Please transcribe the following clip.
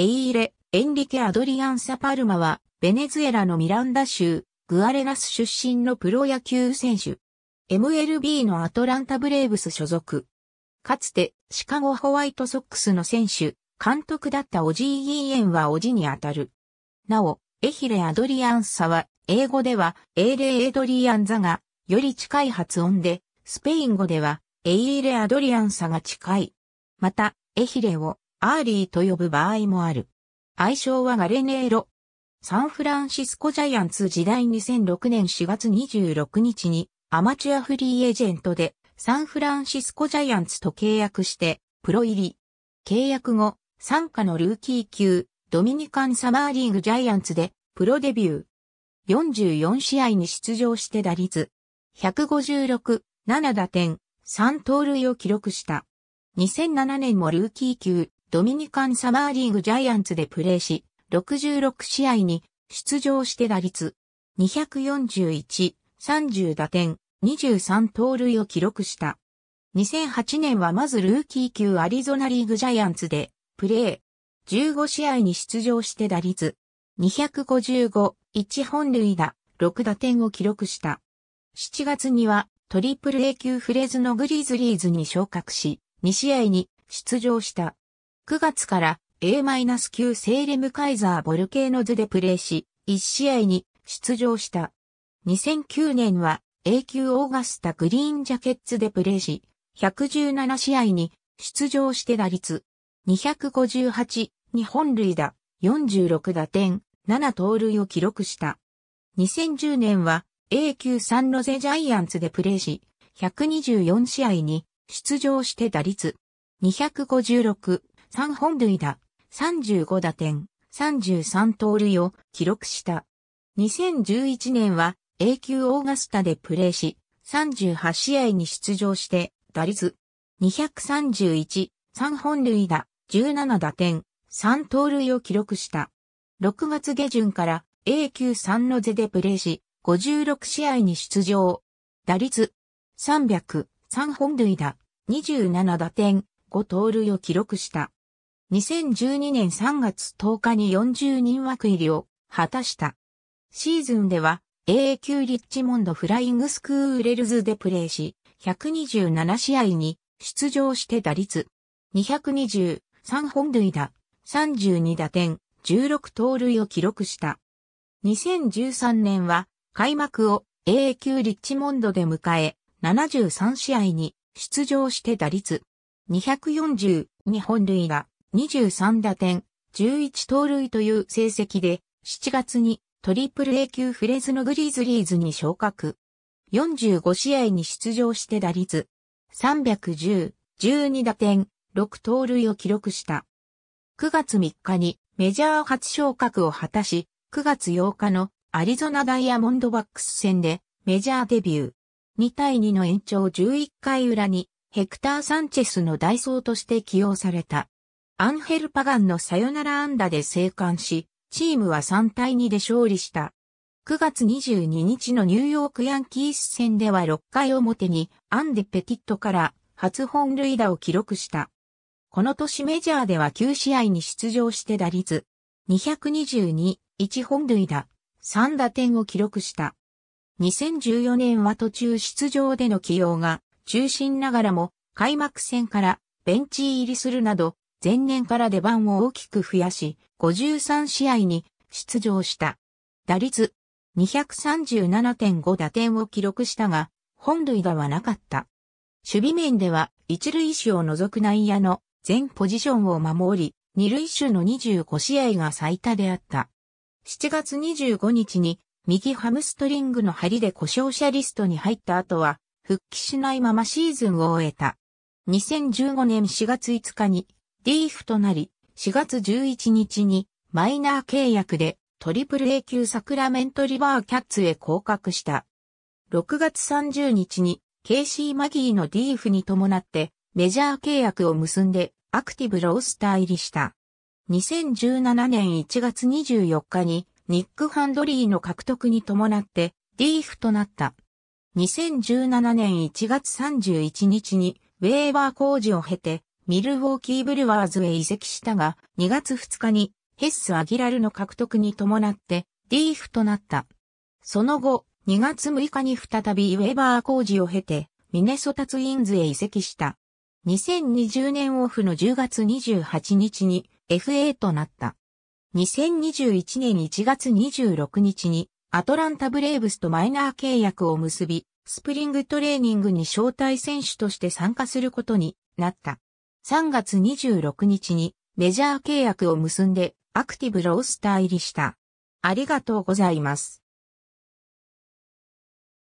エイーレ・エンリケ・アドリアン・サパルマは、ベネズエラのミランダ州、グアレナス出身のプロ野球選手。MLB のアトランタブレーブス所属。かつて、シカゴホワイトソックスの選手、監督だったオジー・ギーエンはオジにあたる。なお、エヒレ・アドリアンサは、英語では、エーレ・エドリアンザが、より近い発音で、スペイン語では、エイーレ・アドリアンサが近い。また、エヒレを、アーリーと呼ぶ場合もある。愛称はガレネーロ。サンフランシスコジャイアンツ時代2006年4月26日にアマチュアフリーエージェントでサンフランシスコジャイアンツと契約してプロ入り。契約後、参加のルーキー級ドミニカンサマーリーグジャイアンツでプロデビュー。44試合に出場して打率156、7打点、3盗塁を記録した。2007年もルーキー級ドミニカンサマーリーグジャイアンツでプレーし、66試合に出場して打率241、30打点、23盗塁を記録した。2008年はまずルーキー級アリゾナリーグジャイアンツでプレー。15試合に出場して打率255、1本塁打、6打点を記録した。7月にはトリプル A 級フレーズのグリーズリーズに昇格し、2試合に出場した。9月から A-9 セーレムカイザーボルケーノズでプレーし、1試合に出場した。2009年は A 級オーガスタグリーンジャケッツでプレーし、117試合に出場して打率258、日本塁打、46打点、7盗塁を記録した。2010年は A 級サンロゼジャイアンツでプレーし、124試合に出場して打率256、3本塁打、35打点、33盗塁を記録した。2011年は A 級オーガスタでプレーし、38試合に出場して、打率231、3本塁打、17打点、3盗塁を記録した。6月下旬から A 級3のゼでプレーし、56試合に出場。打率300、3本塁打、27打点、5盗塁を記録した。2012年3月10日に40人枠入りを果たした。シーズンでは AA 級リッチモンドフライングスクーレルズでプレーし、127試合に出場して打率223本塁打、32打点、16盗塁を記録した。2013年は開幕を AA 級リッチモンドで迎え、73試合に出場して打率242本塁打、23打点、11盗塁という成績で、7月にトリプル A 級フレズのグリーズリーズに昇格。45試合に出場して打率、310、12打点、6盗塁を記録した。9月3日にメジャー初昇格を果たし、9月8日のアリゾナダイヤモンドバックス戦でメジャーデビュー。2対2の延長11回裏にヘクター・サンチェスの代走として起用された。アンヘル・パガンのサヨナラ安打で生還し、チームは3対2で勝利した。9月22日のニューヨークヤンキース戦では6回表にアンデ・ペティットから初本塁打を記録した。この年メジャーでは9試合に出場して打率222、1本塁打、3打点を記録した。2014年は途中出場での起用が中心ながらも開幕戦からベンチ入りするなど前年から出番を大きく増やし、53試合に出場した。打率237.5打点を記録したが、本塁打はなかった。守備面では一塁手を除く内野の全ポジションを守り、二塁手の25試合が最多であった。7月25日に右ハムストリングの針で故障者リストに入った後は、復帰しないままシーズンを終えた。2015年4月5日にリーフとなり、4月11日にマイナー契約でトリプル A 級サクラメントリバーキャッツへ降格した。6月30日にケイシー・マギーのリーフに伴ってメジャー契約を結んでアクティブロースター入りした。2017年1月24日にニック・ハンドリーの獲得に伴ってリーフとなった。2017年1月31日にウェーバー工事を経てミルウォーキーブルワーズへ移籍したが、2月2日にヘッス・アギラルの獲得に伴って、ディーフとなった。その後、2月6日に再びウェーバー工事を経て、ミネソタツインズへ移籍した。2020年オフの10月28日に FA となった。2021年1月26日にアトランタブレーブスとマイナー契約を結び、スプリングトレーニングに招待選手として参加することになった。3月26日にメジャー契約を結んでアクティブロースター入りした。ありがとうございます。